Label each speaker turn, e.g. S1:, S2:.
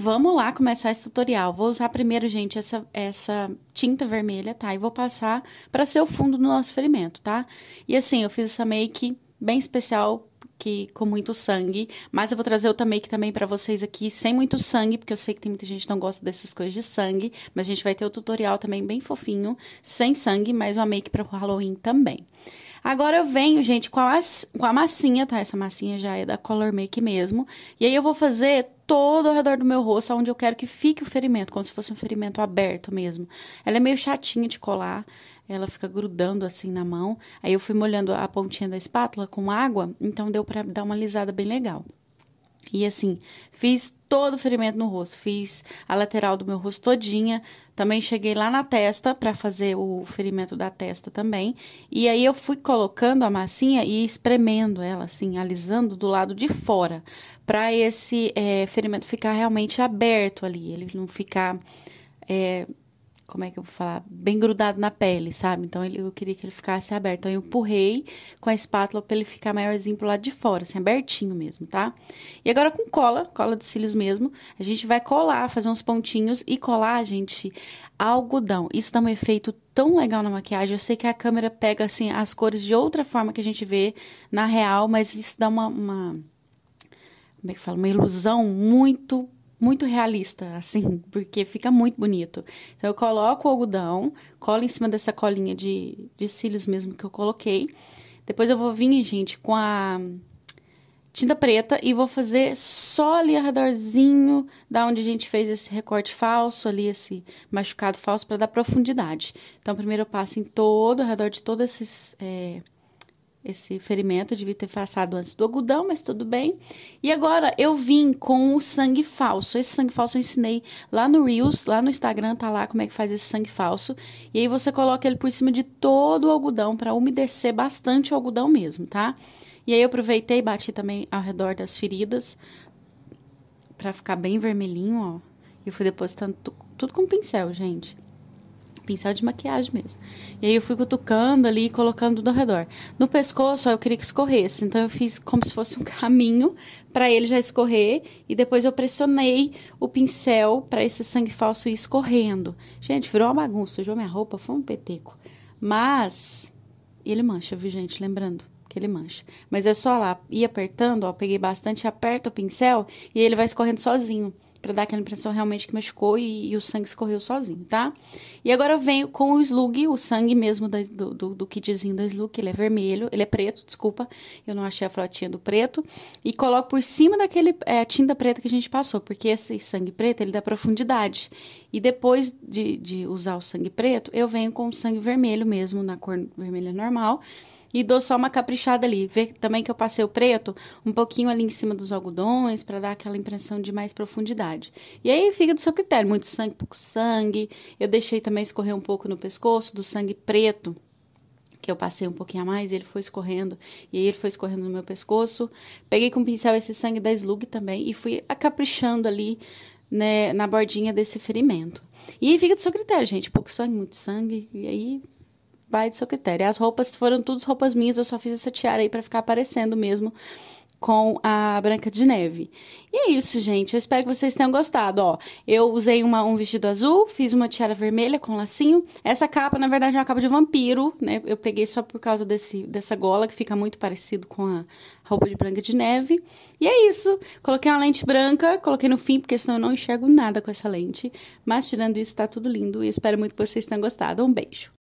S1: vamos lá começar esse tutorial. Vou usar primeiro, gente, essa, essa tinta vermelha, tá? E vou passar para ser o fundo do nosso ferimento, tá? E assim, eu fiz essa make bem especial, que com muito sangue, mas eu vou trazer outra make também para vocês aqui, sem muito sangue, porque eu sei que tem muita gente que não gosta dessas coisas de sangue, mas a gente vai ter o tutorial também bem fofinho, sem sangue, mais uma make para Halloween também. Agora eu venho, gente, com a, com a massinha, tá? Essa massinha já é da Color Make mesmo. E aí eu vou fazer todo ao redor do meu rosto, onde eu quero que fique o ferimento, como se fosse um ferimento aberto mesmo. Ela é meio chatinha de colar, ela fica grudando assim na mão. Aí eu fui molhando a pontinha da espátula com água, então deu para dar uma lisada bem legal. E assim, fiz todo o ferimento no rosto, fiz a lateral do meu rosto todinha, também cheguei lá na testa para fazer o ferimento da testa também. E aí eu fui colocando a massinha e espremendo ela assim, alisando do lado de fora, para esse é, ferimento ficar realmente aberto ali, ele não ficar é, como é que eu vou falar? Bem grudado na pele, sabe? Então ele, eu queria que ele ficasse aberto. Então eu empurrei com a espátula para ele ficar maiorzinho pro lado de fora, assim, abertinho mesmo, tá? E agora com cola, cola de cílios mesmo, a gente vai colar, fazer uns pontinhos e colar, gente, algodão. Isso dá um efeito tão legal na maquiagem. Eu sei que a câmera pega, assim, as cores de outra forma que a gente vê na real, mas isso dá uma. uma como é que fala? Uma ilusão muito muito realista, assim, porque fica muito bonito. Então, eu coloco o algodão, colo em cima dessa colinha de, de cílios mesmo que eu coloquei. Depois eu vou vir, gente, com a tinta preta e vou fazer só ali arredorzinho da onde a gente fez esse recorte falso ali, esse machucado falso, para dar profundidade. Então, primeiro eu passo em todo, ao redor de todos esses... É esse ferimento eu devia ter passado antes do algodão, mas tudo bem. E agora eu vim com o sangue falso. Esse sangue falso eu ensinei lá no Reels, lá no Instagram, tá lá como é que faz esse sangue falso. E aí você coloca ele por cima de todo o algodão para umedecer bastante o algodão mesmo, tá? E aí eu aproveitei e bati também ao redor das feridas para ficar bem vermelhinho, ó. E eu fui depositando tudo com pincel, gente pincel de maquiagem mesmo. E aí eu fui cutucando ali e colocando do redor. No pescoço, ó, eu queria que escorresse, então eu fiz como se fosse um caminho para ele já escorrer e depois eu pressionei o pincel para esse sangue falso ir escorrendo. Gente, virou uma bagunça, sujou minha roupa, foi um peteco. Mas ele mancha, viu, gente? Lembrando que ele mancha. Mas é só lá ir apertando, ó, peguei bastante, aperta o pincel e ele vai escorrendo sozinho para dar aquela impressão realmente que machucou e, e, o sangue escorreu sozinho, tá? E agora eu venho com o slug, o sangue mesmo da, do, do, do kitzinho slug, ele é vermelho, ele é preto, desculpa, eu não achei a frotinha do preto, e coloco por cima daquele é, tinta preta que a gente passou, porque esse sangue preto, ele dá profundidade. E depois de, de usar o sangue preto, eu venho com o sangue vermelho mesmo, na cor vermelha normal, e dou só uma caprichada ali. Vê também que eu passei o preto um pouquinho ali em cima dos algodões para dar aquela impressão de mais profundidade. E aí fica do seu critério, muito sangue, pouco sangue. Eu deixei também escorrer um pouco no pescoço do sangue preto que eu passei um pouquinho a mais, ele foi escorrendo, e aí ele foi escorrendo no meu pescoço. Peguei com o pincel esse sangue da slug também e fui acaprichando ali né, na bordinha desse ferimento. E aí fica do seu critério, gente, pouco sangue, muito sangue, e aí vai do seu critério. As roupas foram todas roupas minhas, eu só fiz essa tiara aí para ficar aparecendo mesmo com a Branca de Neve. E é isso, gente. Eu espero que vocês tenham gostado. Ó, eu usei uma, um vestido azul, fiz uma tiara vermelha com lacinho. Essa capa, na verdade, é uma capa de vampiro, né? Eu peguei só por causa desse, dessa gola, que fica muito parecido com a roupa de Branca de Neve. E é isso. Coloquei uma lente branca, coloquei no fim, porque senão eu não enxergo nada com essa lente. Mas tirando isso, tá tudo lindo. E espero muito que vocês tenham gostado. Um beijo.